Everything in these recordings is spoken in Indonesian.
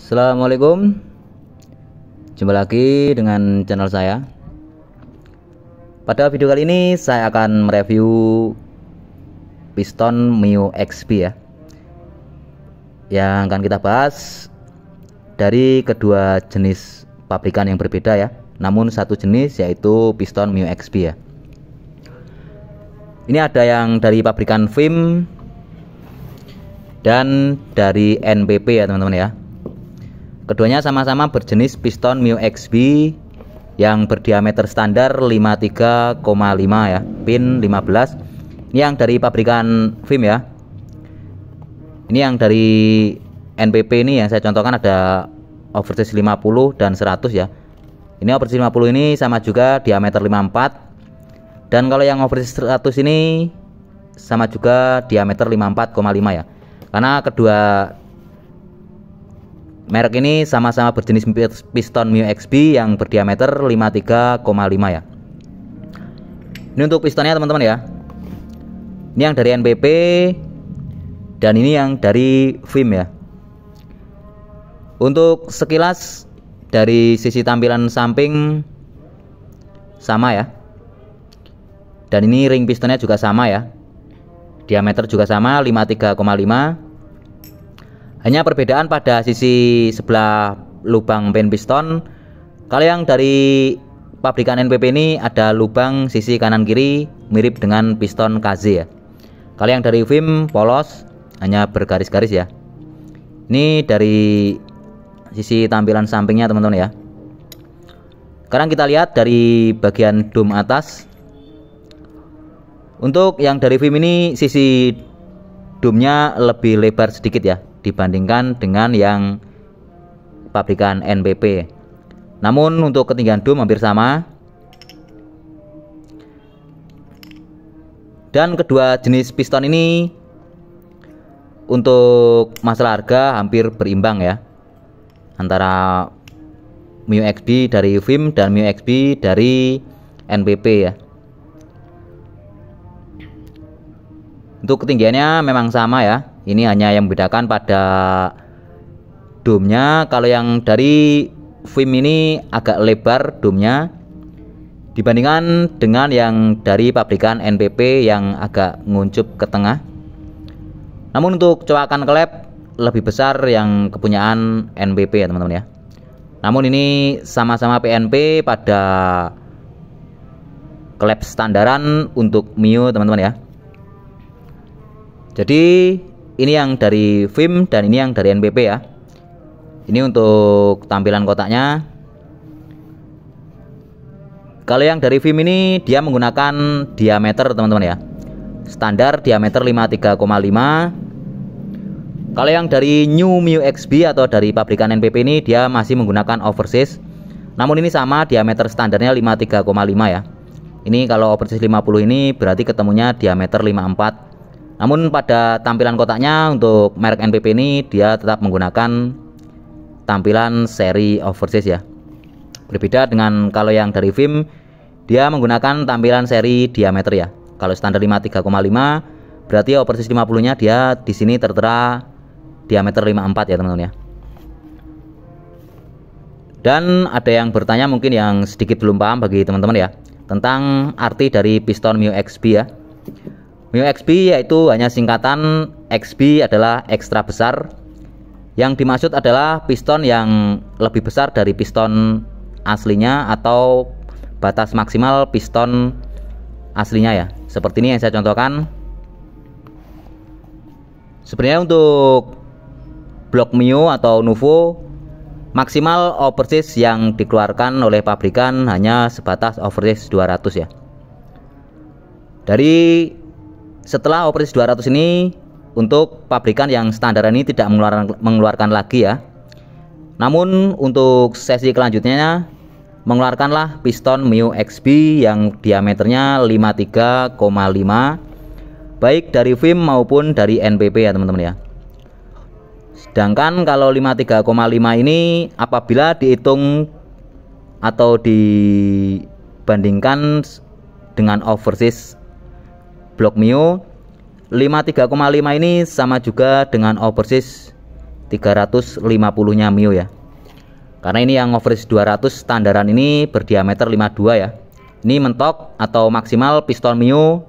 Assalamualaikum Jumpa lagi dengan channel saya Pada video kali ini saya akan mereview Piston Mio XP ya Yang akan kita bahas Dari kedua jenis pabrikan yang berbeda ya Namun satu jenis yaitu piston Mio XP ya Ini ada yang dari pabrikan VIM dan dari NPP ya teman-teman ya Keduanya sama-sama berjenis piston Mio XB yang berdiameter standar 53,5 ya, pin 15. Ini yang dari pabrikan film ya. Ini yang dari NPP ini yang saya contohkan ada overseas 50 dan 100 ya. Ini overseas 50 ini sama juga diameter 54. Dan kalau yang overseas 100 ini sama juga diameter 54,5 ya. Karena kedua merek ini sama-sama berjenis piston Mio XB yang berdiameter 53,5 ya ini untuk pistonnya teman-teman ya ini yang dari NPP dan ini yang dari VIM ya untuk sekilas dari sisi tampilan samping sama ya dan ini ring pistonnya juga sama ya diameter juga sama 53,5 hanya perbedaan pada sisi sebelah lubang pen piston. Kalau yang dari pabrikan NPP ini ada lubang sisi kanan kiri mirip dengan piston KZ ya. Kalau yang dari VIM polos hanya bergaris-garis ya. Ini dari sisi tampilan sampingnya teman-teman ya. Sekarang kita lihat dari bagian dome atas. Untuk yang dari VIM ini sisi dome nya lebih lebar sedikit ya dibandingkan dengan yang pabrikan NPP. Namun untuk ketinggian dom hampir sama. Dan kedua jenis piston ini untuk masalah harga hampir berimbang ya antara Mio XB dari Vim dan Mio XB dari NPP ya. Untuk ketinggiannya memang sama ya, ini hanya yang membedakan pada domnya kalau yang dari film ini agak lebar domnya dibandingkan dengan yang dari pabrikan NPP yang agak nguncup ke tengah namun untuk coakan klep lebih besar yang kepunyaan NPP ya teman-teman ya namun ini sama-sama PNP pada klep standaran untuk Mio teman-teman ya jadi ini yang dari Vim dan ini yang dari NPP ya ini untuk tampilan kotaknya kalau yang dari Vim ini dia menggunakan diameter teman-teman ya standar diameter 53,5 kalau yang dari New Miu XB atau dari pabrikan NPP ini dia masih menggunakan overseas namun ini sama diameter standarnya 53,5 ya ini kalau oversize 50 ini berarti ketemunya diameter 54 namun pada tampilan kotaknya untuk merek NPP ini dia tetap menggunakan tampilan seri overseas ya. Berbeda dengan kalau yang dari Vim dia menggunakan tampilan seri diameter ya. Kalau standar 53,5 berarti overseas 50-nya dia di sini tertera diameter 54 ya teman-teman ya. Dan ada yang bertanya mungkin yang sedikit belum paham bagi teman-teman ya tentang arti dari piston Mio XP ya. Mio XB yaitu hanya singkatan XB adalah ekstra besar. Yang dimaksud adalah piston yang lebih besar dari piston aslinya atau batas maksimal piston aslinya ya. Seperti ini yang saya contohkan. Sebenarnya untuk blok Mio atau Nuvo maksimal overseas yang dikeluarkan oleh pabrikan hanya sebatas overseas 200 ya. Dari setelah operasi 200 ini untuk pabrikan yang standar ini tidak mengeluarkan, mengeluarkan lagi ya namun untuk sesi kelanjutnya mengeluarkanlah piston Mio XB yang diameternya 53,5 baik dari VIM maupun dari NPP ya teman-teman ya sedangkan kalau 53,5 ini apabila dihitung atau dibandingkan dengan overseas blok Mio 53,5 ini sama juga dengan overseas 350 nya Mio ya karena ini yang overseas 200 standaran ini berdiameter 52 ya ini mentok atau maksimal piston Mio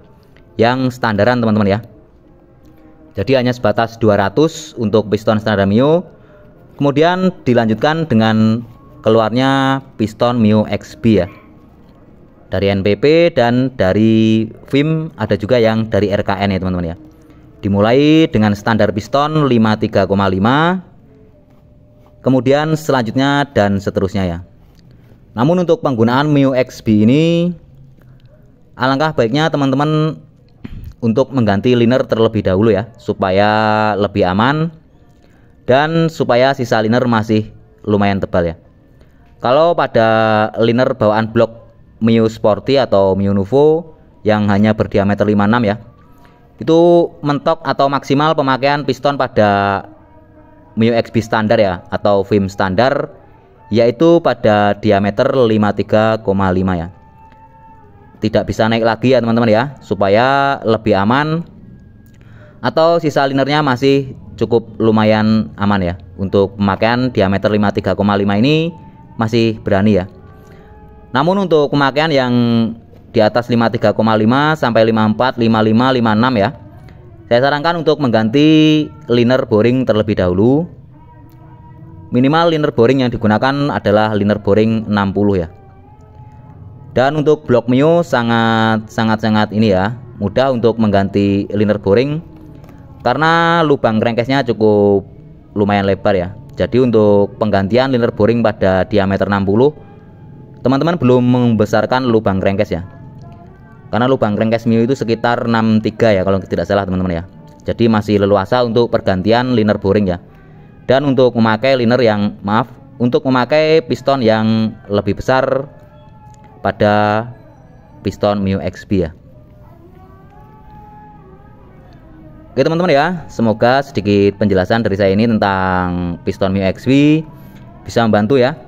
yang standaran teman-teman ya jadi hanya sebatas 200 untuk piston standar Mio kemudian dilanjutkan dengan keluarnya piston Mio XB ya dari NPP dan dari Vim ada juga yang dari RKN ya teman-teman ya dimulai dengan standar piston 53,5 kemudian selanjutnya dan seterusnya ya namun untuk penggunaan Mio XB ini alangkah baiknya teman-teman untuk mengganti liner terlebih dahulu ya supaya lebih aman dan supaya sisa liner masih lumayan tebal ya kalau pada liner bawaan blok Mio Sporty atau Mio Nuvo yang hanya berdiameter 56 ya itu mentok atau maksimal pemakaian piston pada Mio XB standar ya atau film standar yaitu pada diameter 53,5 ya tidak bisa naik lagi ya teman-teman ya supaya lebih aman atau sisa linernya masih cukup lumayan aman ya untuk pemakaian diameter 53,5 ini masih berani ya namun untuk pemakaian yang di atas 53,5 sampai 54, 55, 56 ya. Saya sarankan untuk mengganti liner boring terlebih dahulu. Minimal liner boring yang digunakan adalah liner boring 60 ya. Dan untuk blok Mio sangat sangat sangat ini ya, mudah untuk mengganti liner boring karena lubang crankcase-nya cukup lumayan lebar ya. Jadi untuk penggantian liner boring pada diameter 60 teman-teman belum membesarkan lubang krengkes ya karena lubang krengkes Mio itu sekitar 63 ya kalau tidak salah teman-teman ya jadi masih leluasa untuk pergantian liner boring ya dan untuk memakai liner yang maaf untuk memakai piston yang lebih besar pada piston Mio xp ya Oke teman-teman ya, semoga sedikit penjelasan dari saya ini tentang piston Mio XB bisa membantu ya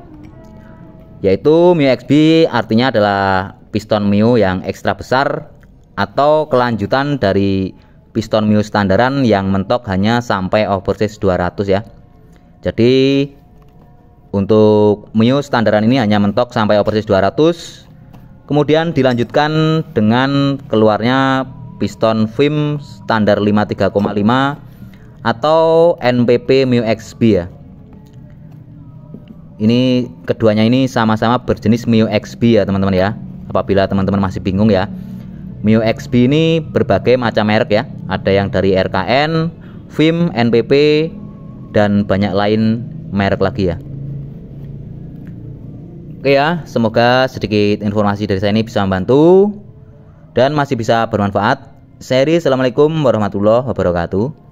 yaitu Mio XB artinya adalah piston Mio yang ekstra besar atau kelanjutan dari piston Mio standaran yang mentok hanya sampai overseas 200 ya jadi untuk Mio standaran ini hanya mentok sampai overseas 200 kemudian dilanjutkan dengan keluarnya piston VIM standar 53,5 atau NPP Mio XB ya ini keduanya ini sama-sama berjenis Mio XB ya teman-teman ya apabila teman-teman masih bingung ya Mio XB ini berbagai macam merek ya ada yang dari RKN VIM, NPP dan banyak lain merek lagi ya Oke ya semoga sedikit informasi dari saya ini bisa membantu dan masih bisa bermanfaat Seri Assalamualaikum warahmatullahi wabarakatuh